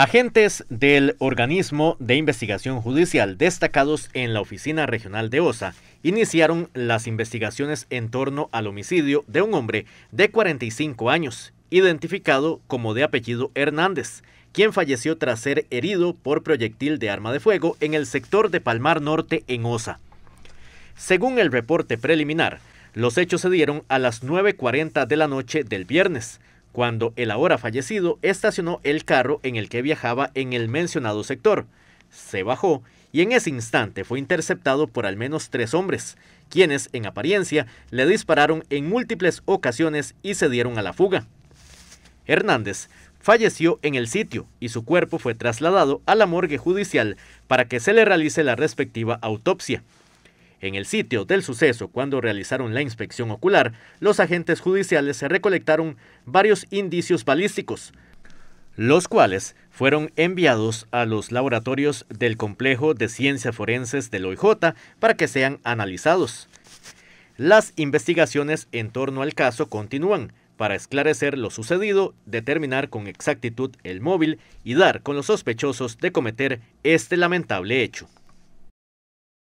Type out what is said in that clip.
Agentes del organismo de investigación judicial destacados en la oficina regional de OSA iniciaron las investigaciones en torno al homicidio de un hombre de 45 años, identificado como de apellido Hernández, quien falleció tras ser herido por proyectil de arma de fuego en el sector de Palmar Norte en OSA. Según el reporte preliminar, los hechos se dieron a las 9.40 de la noche del viernes, cuando el ahora fallecido estacionó el carro en el que viajaba en el mencionado sector. Se bajó y en ese instante fue interceptado por al menos tres hombres, quienes en apariencia le dispararon en múltiples ocasiones y se dieron a la fuga. Hernández falleció en el sitio y su cuerpo fue trasladado a la morgue judicial para que se le realice la respectiva autopsia. En el sitio del suceso, cuando realizaron la inspección ocular, los agentes judiciales recolectaron varios indicios balísticos, los cuales fueron enviados a los laboratorios del Complejo de Ciencias Forenses del OIJ para que sean analizados. Las investigaciones en torno al caso continúan para esclarecer lo sucedido, determinar con exactitud el móvil y dar con los sospechosos de cometer este lamentable hecho.